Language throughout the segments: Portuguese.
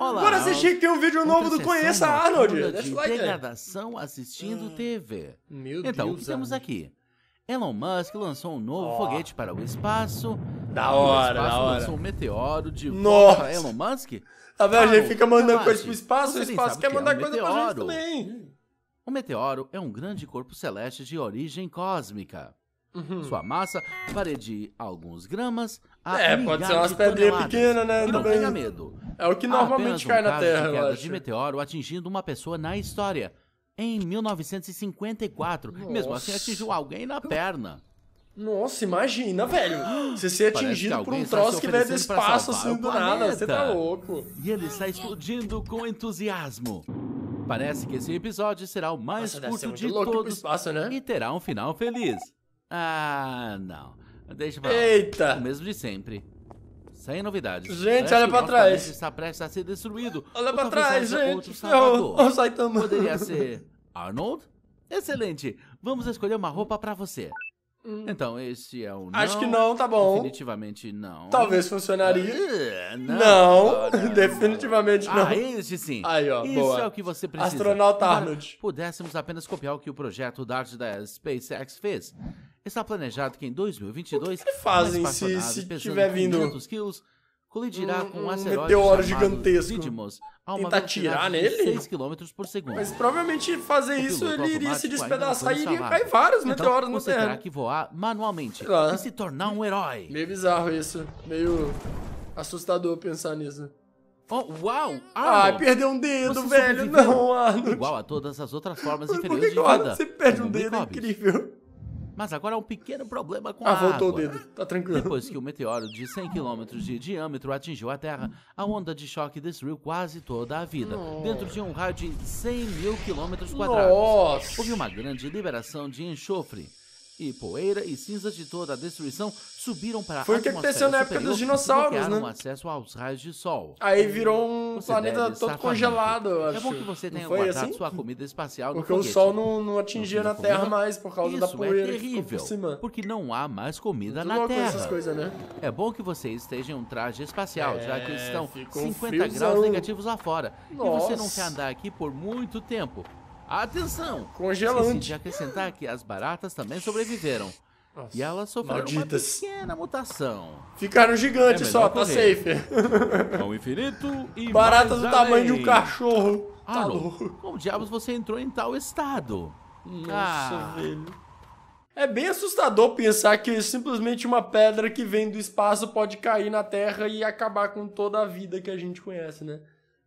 Olá, Bora assistir que tem um vídeo novo do Conheça Arnold. De like degradação assistindo ah, TV. Meu então, Deus o que temos aqui? Elon Musk lançou um novo oh. foguete para o espaço. Da hora, da hora. lançou um meteoro de Nossa. volta Elon Musk. Tá vendo? A gente fica mandando coisa o espaço, o espaço quer que é mandar é um coisa meteoro. pra gente também. O meteoro é um grande corpo celeste de origem cósmica. Uhum. Sua massa varia de alguns gramas a É, pode ser umas pedrinhas pequenas, né? não tenha medo. É o que normalmente cai na Terra, de queda de meteoro atingindo uma pessoa na história. Em 1954. Nossa. Mesmo assim, atingiu alguém na perna. Nossa, imagina, velho. Você ser atingido por um troço que vem do espaço assim do nada. Você tá louco. E ele está explodindo com entusiasmo. Parece que esse episódio será o mais Nossa, curto de todos espaço, né? e terá um final feliz. Ah, não. Deixa pra lá. Eita! O mesmo de sempre. Sem novidades. Gente, olha para trás. está prestes a ser destruído. Olha para trás, gente. Ferrou. O Saitama. Poderia ser Arnold? Excelente. Vamos escolher uma roupa para você. Hum. Então, esse é o não. Acho que não, tá bom. Definitivamente não. Talvez funcionaria. Ah, não, não, definitivamente não. Ah, este sim. Aí, ó, Isso boa. é o que você precisa. Astronauta Arnold. Pudéssemos apenas copiar o que o projeto DART da SpaceX fez. Está planejado que em 2022 o que fazem se, se tiver vindo quilos colidirá um, com um asteroide meteoro gigantesco Didymos, a uma Tentar tirar nele? 6 km por segundo. Mas provavelmente fazer isso ele iria se despedaçar e iria cair vários então, meteoros na Terra. terá que voar manualmente e se tornar um herói. Meio bizarro isso. Meio assustador pensar nisso. Oh, uau! Ah, Arnold. Ai, perdeu um dedo, velho! Não, Arnold! Igual a todas as outras formas inferiores de vida. Por que, o Arnold sempre perde um, um dedo? É incrível! Mas agora há um pequeno problema com ah, a água. Ah, voltou o dedo. Tá tranquilo. Depois que o meteoro de 100 km de diâmetro atingiu a Terra, a onda de choque destruiu quase toda a vida, Nossa. dentro de um raio de 100 mil quilômetros quadrados. Houve uma grande liberação de enxofre e poeira e cinzas de toda a destruição subiram para Foi a Foi o que aconteceu na época dos dinossauros, né? acesso aos raios de sol. Aí é, virou um você planeta todo congelado, eu acho. É bom que você tenha guardado assim? sua comida espacial Porque o sol não, não atingia na Terra comida? mais por causa Isso da é poeira é terrível, por cima. porque não há mais comida na Terra. Essas coisas, né? É bom que você esteja em um traje espacial, é, já que é, estão 50 friozão. graus negativos lá fora. Nossa. E você não quer andar aqui por muito tempo. Atenção! Congelante. Esqueci de acrescentar que as baratas também sobreviveram. Nossa, e elas sofreram malditas. uma pequena mutação. Ficaram gigantes é só, tá correr. safe. Ao infinito e Barata do além. tamanho de um cachorro. Ah, tá Como diabos você entrou em tal estado? Nossa, ah. velho. É bem assustador pensar que simplesmente uma pedra que vem do espaço pode cair na Terra e acabar com toda a vida que a gente conhece, né?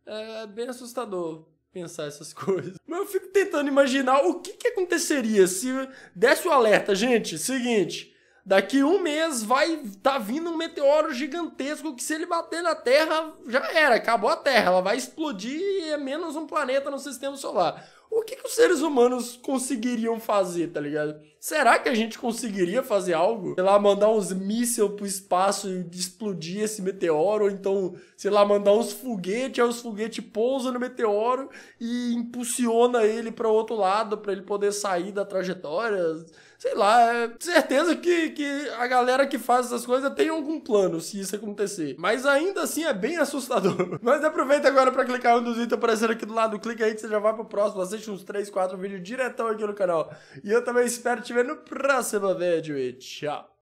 É bem assustador pensar essas coisas. Mas eu fico tentando imaginar o que, que aconteceria se desse o alerta, gente, seguinte, Daqui um mês vai tá vindo um meteoro gigantesco que se ele bater na Terra, já era, acabou a Terra, ela vai explodir e é menos um planeta no sistema solar. O que, que os seres humanos conseguiriam fazer, tá ligado? Será que a gente conseguiria fazer algo? Sei lá, mandar uns mísseis pro espaço e explodir esse meteoro, ou então, sei lá, mandar uns foguetes, aí os foguetes pousam no meteoro e impulsiona ele para o outro lado para ele poder sair da trajetória sei lá, é certeza que, que a galera que faz essas coisas tem algum plano se isso acontecer. Mas ainda assim é bem assustador. Mas aproveita agora para clicar no dos itens aparecendo aqui do lado, clica aí que você já vai pro próximo, assiste uns 3, 4 vídeos diretão aqui no canal. E eu também espero te ver no próximo vídeo e tchau!